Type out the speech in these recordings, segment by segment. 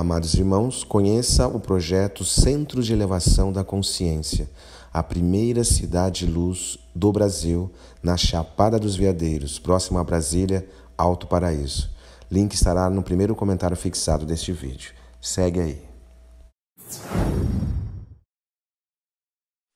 Amados irmãos, conheça o projeto Centro de Elevação da Consciência, a primeira cidade luz do Brasil, na Chapada dos Veadeiros, próximo a Brasília, Alto Paraíso. Link estará no primeiro comentário fixado deste vídeo. Segue aí.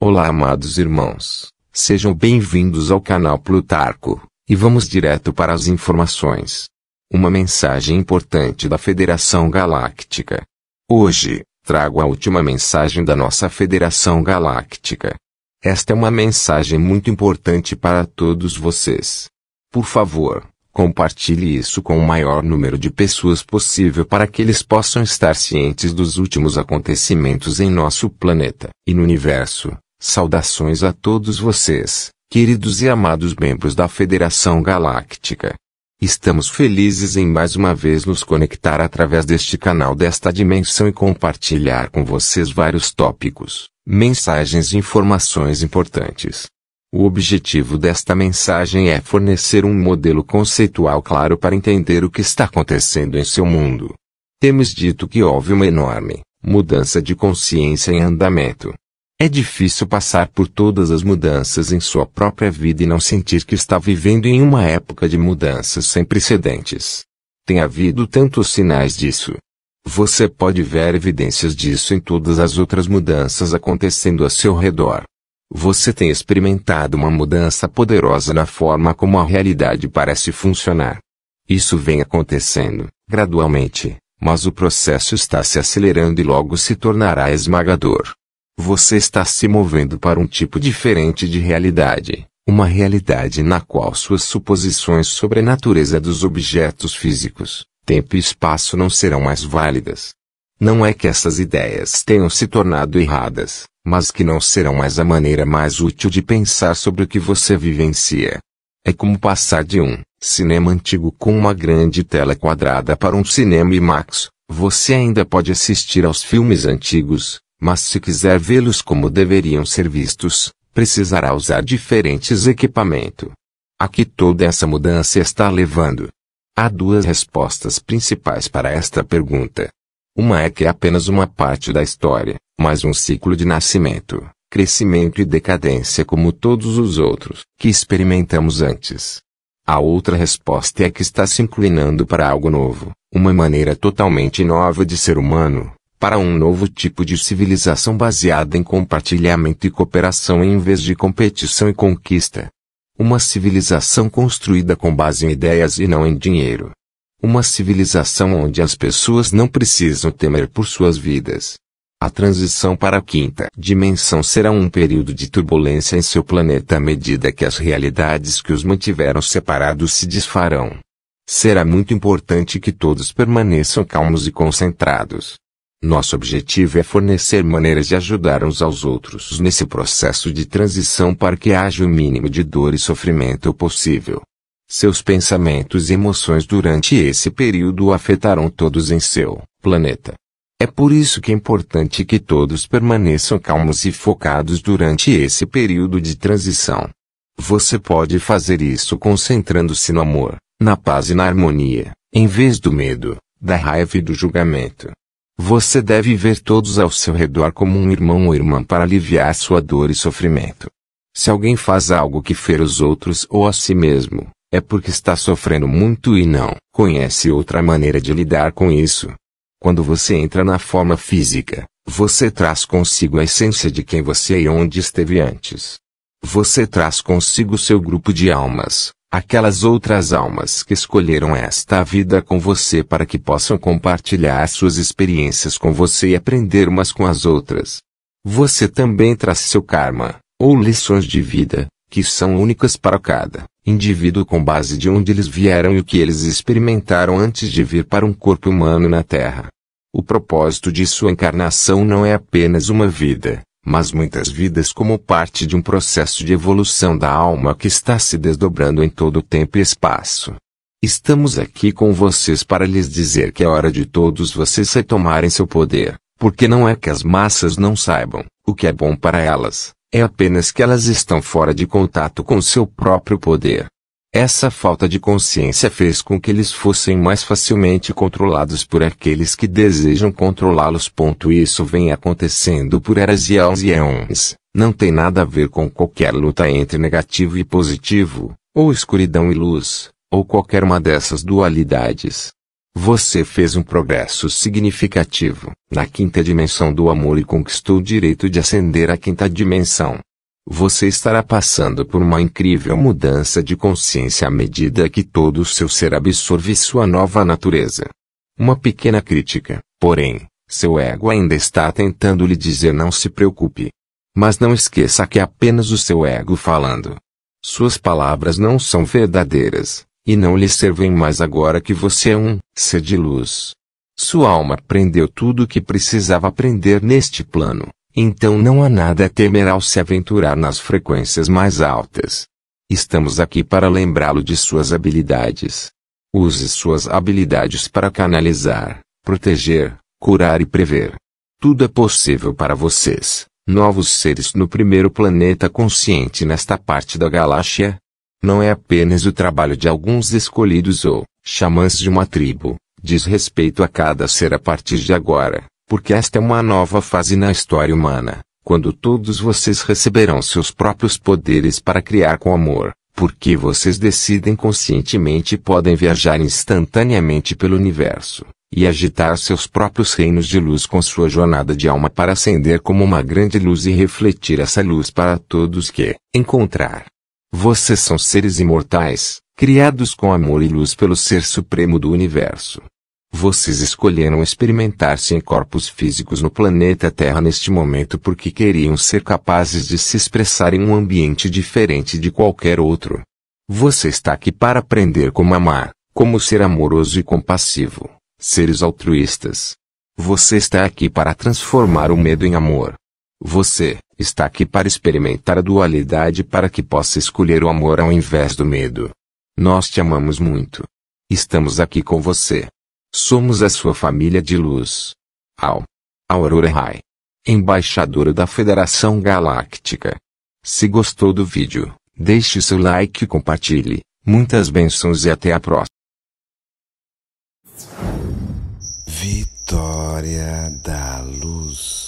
Olá, amados irmãos. Sejam bem-vindos ao canal Plutarco, e vamos direto para as informações. Uma mensagem importante da Federação Galáctica. Hoje, trago a última mensagem da nossa Federação Galáctica. Esta é uma mensagem muito importante para todos vocês. Por favor, compartilhe isso com o maior número de pessoas possível para que eles possam estar cientes dos últimos acontecimentos em nosso planeta e no universo. Saudações a todos vocês, queridos e amados membros da Federação Galáctica. Estamos felizes em mais uma vez nos conectar através deste canal desta dimensão e compartilhar com vocês vários tópicos, mensagens e informações importantes. O objetivo desta mensagem é fornecer um modelo conceitual claro para entender o que está acontecendo em seu mundo. Temos dito que houve uma enorme mudança de consciência em andamento, é difícil passar por todas as mudanças em sua própria vida e não sentir que está vivendo em uma época de mudanças sem precedentes. Tem havido tantos sinais disso. Você pode ver evidências disso em todas as outras mudanças acontecendo a seu redor. Você tem experimentado uma mudança poderosa na forma como a realidade parece funcionar. Isso vem acontecendo, gradualmente, mas o processo está se acelerando e logo se tornará esmagador. Você está se movendo para um tipo diferente de realidade, uma realidade na qual suas suposições sobre a natureza dos objetos físicos, tempo e espaço não serão mais válidas. Não é que essas ideias tenham se tornado erradas, mas que não serão mais a maneira mais útil de pensar sobre o que você vivencia. É como passar de um cinema antigo com uma grande tela quadrada para um cinema IMAX. Você ainda pode assistir aos filmes antigos, mas se quiser vê-los como deveriam ser vistos, precisará usar diferentes equipamento. A que toda essa mudança está levando? Há duas respostas principais para esta pergunta. Uma é que é apenas uma parte da história, mas um ciclo de nascimento, crescimento e decadência como todos os outros que experimentamos antes. A outra resposta é que está se inclinando para algo novo, uma maneira totalmente nova de ser humano, para um novo tipo de civilização baseada em compartilhamento e cooperação em vez de competição e conquista. Uma civilização construída com base em ideias e não em dinheiro. Uma civilização onde as pessoas não precisam temer por suas vidas. A transição para a quinta dimensão será um período de turbulência em seu planeta à medida que as realidades que os mantiveram separados se desfarão. Será muito importante que todos permaneçam calmos e concentrados. Nosso objetivo é fornecer maneiras de ajudar uns aos outros nesse processo de transição para que haja o mínimo de dor e sofrimento possível. Seus pensamentos e emoções durante esse período afetarão todos em seu planeta. É por isso que é importante que todos permaneçam calmos e focados durante esse período de transição. Você pode fazer isso concentrando-se no amor, na paz e na harmonia, em vez do medo, da raiva e do julgamento. Você deve ver todos ao seu redor como um irmão ou irmã para aliviar sua dor e sofrimento. Se alguém faz algo que fer os outros ou a si mesmo, é porque está sofrendo muito e não conhece outra maneira de lidar com isso. Quando você entra na forma física, você traz consigo a essência de quem você é e onde esteve antes. Você traz consigo seu grupo de almas, aquelas outras almas que escolheram esta vida com você para que possam compartilhar suas experiências com você e aprender umas com as outras. Você também traz seu karma, ou lições de vida, que são únicas para cada indivíduo com base de onde eles vieram e o que eles experimentaram antes de vir para um corpo humano na Terra. O propósito de sua encarnação não é apenas uma vida, mas muitas vidas como parte de um processo de evolução da alma que está se desdobrando em todo o tempo e espaço. Estamos aqui com vocês para lhes dizer que é hora de todos vocês retomarem seu poder, porque não é que as massas não saibam o que é bom para elas, é apenas que elas estão fora de contato com seu próprio poder. Essa falta de consciência fez com que eles fossem mais facilmente controlados por aqueles que desejam controlá-los. Isso vem acontecendo por eras e eons e eons. Não tem nada a ver com qualquer luta entre negativo e positivo, ou escuridão e luz, ou qualquer uma dessas dualidades. Você fez um progresso significativo na quinta dimensão do amor e conquistou o direito de ascender à quinta dimensão. Você estará passando por uma incrível mudança de consciência à medida que todo o seu ser absorve sua nova natureza. Uma pequena crítica, porém, seu ego ainda está tentando lhe dizer não se preocupe. Mas não esqueça que é apenas o seu ego falando. Suas palavras não são verdadeiras, e não lhe servem mais agora que você é um ser de luz. Sua alma aprendeu tudo o que precisava aprender neste plano, então não há nada a temer ao se aventurar nas frequências mais altas. Estamos aqui para lembrá-lo de suas habilidades. Use suas habilidades para canalizar, proteger, curar e prever. Tudo é possível para vocês, novos seres no primeiro planeta consciente nesta parte da galáxia. Não é apenas o trabalho de alguns escolhidos ou xamãs de uma tribo, diz respeito a cada ser a partir de agora. Porque esta é uma nova fase na história humana, quando todos vocês receberão seus próprios poderes para criar com amor, porque vocês decidem conscientemente e podem viajar instantaneamente pelo universo, e agitar seus próprios reinos de luz com sua jornada de alma para acender como uma grande luz e refletir essa luz para todos que encontrar. Vocês são seres imortais, criados com amor e luz pelo Ser Supremo do Universo, vocês escolheram experimentar se em corpos físicos no planeta Terra neste momento porque queriam ser capazes de se expressar em um ambiente diferente de qualquer outro. Você está aqui para aprender como amar, como ser amoroso e compassivo, seres altruístas. Você está aqui para transformar o medo em amor. Você está aqui para experimentar a dualidade para que possa escolher o amor ao invés do medo. Nós te amamos muito. Estamos aqui com você. Somos a sua família de luz. Al. Aurora Rai. Embaixadora da Federação Galáctica. Se gostou do vídeo, deixe seu like e compartilhe. Muitas bênçãos e até a próxima. Vitória da Luz.